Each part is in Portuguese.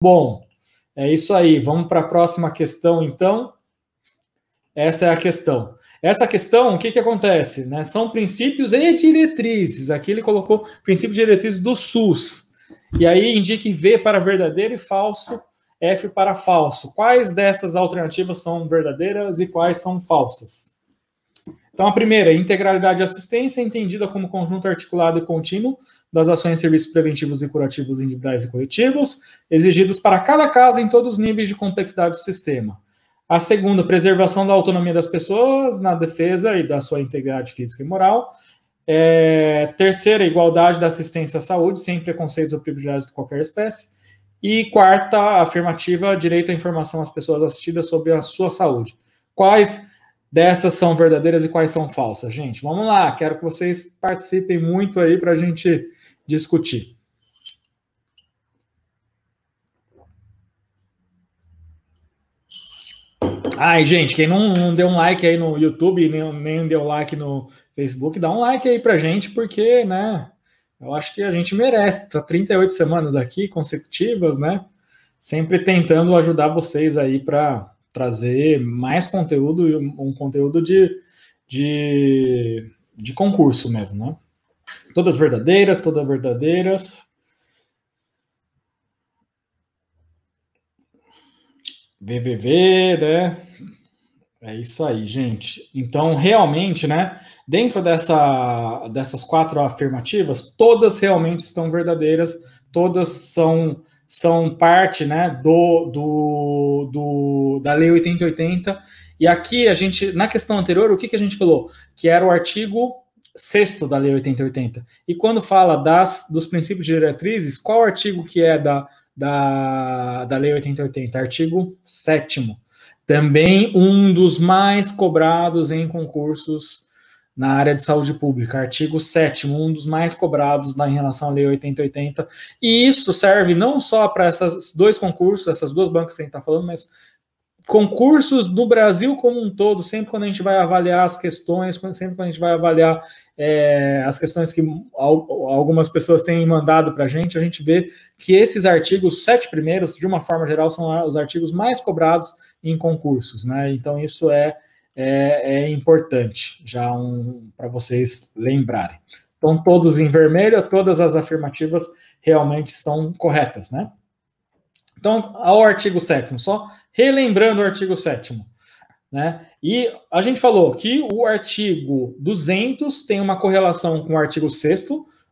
Bom, é isso aí. Vamos para a próxima questão, então. Essa é a questão. Essa questão, o que, que acontece? Né? São princípios e diretrizes. Aqui ele colocou princípios e diretrizes do SUS. E aí indique V para verdadeiro e falso, F para falso. Quais dessas alternativas são verdadeiras e quais são falsas? Então, a primeira, integralidade de assistência, entendida como conjunto articulado e contínuo das ações e serviços preventivos e curativos individuais e coletivos, exigidos para cada caso em todos os níveis de complexidade do sistema. A segunda, preservação da autonomia das pessoas na defesa e da sua integridade física e moral. É, terceira, igualdade da assistência à saúde, sem preconceitos ou privilégios de qualquer espécie. E quarta, afirmativa, direito à informação às pessoas assistidas sobre a sua saúde. Quais dessas são verdadeiras e quais são falsas? Gente, vamos lá, quero que vocês participem muito aí para a gente discutir. Ai, gente, quem não, não deu um like aí no YouTube, nem, nem deu like no Facebook, dá um like aí pra gente, porque, né, eu acho que a gente merece. Tá 38 semanas aqui consecutivas, né? Sempre tentando ajudar vocês aí para trazer mais conteúdo, um conteúdo de, de, de concurso mesmo, né? Todas verdadeiras, todas verdadeiras. VVV, né? É isso aí, gente. Então, realmente, né? Dentro dessa, dessas quatro afirmativas, todas realmente estão verdadeiras, todas são são parte né, do, do, do, da Lei 8080. E aqui a gente, na questão anterior, o que, que a gente falou? Que era o artigo 6 da Lei 8080. E quando fala das, dos princípios de diretrizes, qual artigo que é da, da, da Lei 8080? Artigo 7 Também um dos mais cobrados em concursos na área de saúde pública, artigo 7, um dos mais cobrados na, em relação à Lei 8080. E isso serve não só para esses dois concursos, essas duas bancas que a gente está falando, mas concursos no Brasil como um todo, sempre quando a gente vai avaliar as questões, sempre quando a gente vai avaliar é, as questões que algumas pessoas têm mandado para a gente, a gente vê que esses artigos, os sete primeiros, de uma forma geral, são os artigos mais cobrados em concursos, né? Então isso é é, é importante, já um, para vocês lembrarem. Então, todos em vermelho, todas as afirmativas realmente estão corretas, né? Então, ao artigo 7 só relembrando o artigo 7 né? E a gente falou que o artigo 200 tem uma correlação com o artigo 6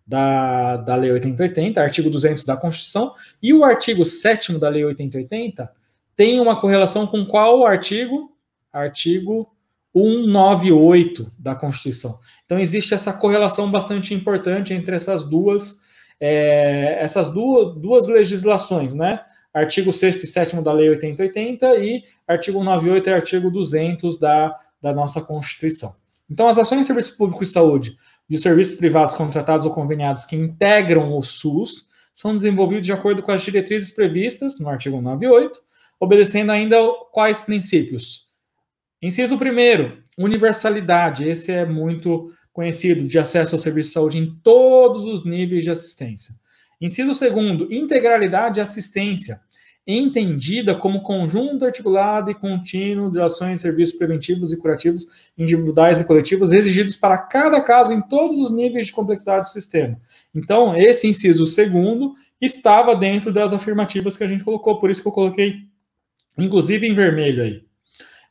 da, da Lei 8080, artigo 200 da Constituição, e o artigo 7 da Lei 8080 tem uma correlação com qual artigo? Artigo 198 da Constituição. Então existe essa correlação bastante importante entre essas duas é, essas duas, duas legislações, né? Artigo 6 e 7 da Lei 8080 e artigo 98 e artigo 200 da, da nossa Constituição. Então, as ações de serviço público de saúde de serviços privados contratados ou conveniados que integram o SUS são desenvolvidos de acordo com as diretrizes previstas no artigo 98, obedecendo ainda quais princípios? Inciso primeiro, universalidade. Esse é muito conhecido de acesso ao serviço de saúde em todos os níveis de assistência. Inciso segundo, integralidade de assistência, entendida como conjunto articulado e contínuo de ações e serviços preventivos e curativos individuais e coletivos exigidos para cada caso em todos os níveis de complexidade do sistema. Então, esse inciso segundo estava dentro das afirmativas que a gente colocou, por isso que eu coloquei, inclusive em vermelho aí.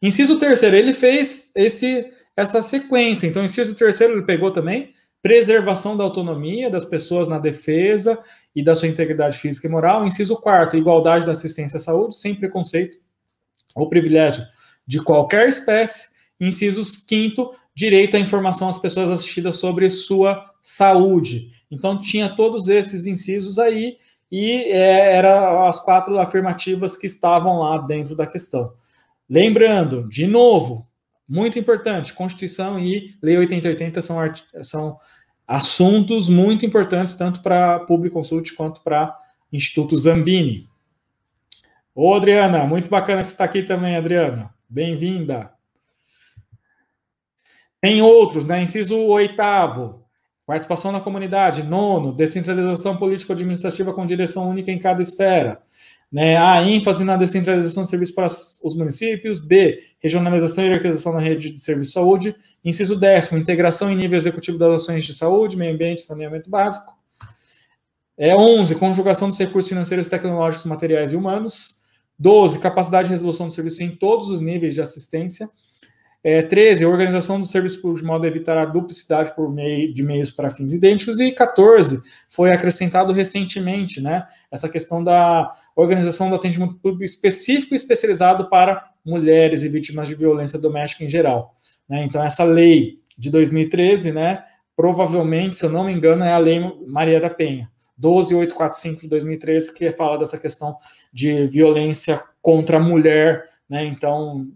Inciso terceiro, ele fez esse, essa sequência. Então, inciso terceiro, ele pegou também preservação da autonomia das pessoas na defesa e da sua integridade física e moral. Inciso quarto, igualdade da assistência à saúde sem preconceito ou privilégio de qualquer espécie. Incisos quinto, direito à informação às pessoas assistidas sobre sua saúde. Então tinha todos esses incisos aí e é, eram as quatro afirmativas que estavam lá dentro da questão. Lembrando, de novo, muito importante, Constituição e Lei 8080 são, são assuntos muito importantes tanto para Public Consult quanto para Instituto Zambini. Ô, Adriana, muito bacana que você está aqui também, Adriana. Bem-vinda. Tem outros, né? Inciso oitavo, participação na comunidade. Nono, descentralização político-administrativa com direção única em cada esfera. Né? A ênfase na descentralização de serviços para os municípios. B. Regionalização e hierarquização na rede de serviço de saúde. Inciso décimo. Integração em nível executivo das ações de saúde, meio ambiente e saneamento básico. É, 11. Conjugação dos recursos financeiros, tecnológicos, materiais e humanos. 12. Capacidade de resolução do serviço em todos os níveis de assistência. É, 13, organização do serviço público de modo a evitar a duplicidade por meio de meios para fins idênticos. E 14, foi acrescentado recentemente, né? Essa questão da organização do atendimento público específico e especializado para mulheres e vítimas de violência doméstica em geral. Né? Então, essa lei de 2013, né? Provavelmente, se eu não me engano, é a Lei Maria da Penha. 12845 de 2013, que fala dessa questão de violência contra a mulher, né? Então,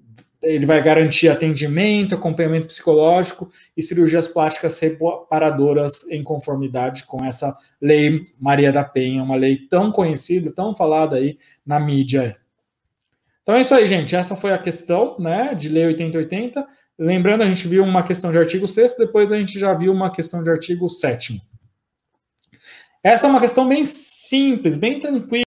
ele vai garantir atendimento, acompanhamento psicológico e cirurgias plásticas reparadoras em conformidade com essa lei Maria da Penha, uma lei tão conhecida, tão falada aí na mídia. Então é isso aí, gente. Essa foi a questão né, de lei 8080. Lembrando, a gente viu uma questão de artigo 6 depois a gente já viu uma questão de artigo 7 Essa é uma questão bem simples, bem tranquila.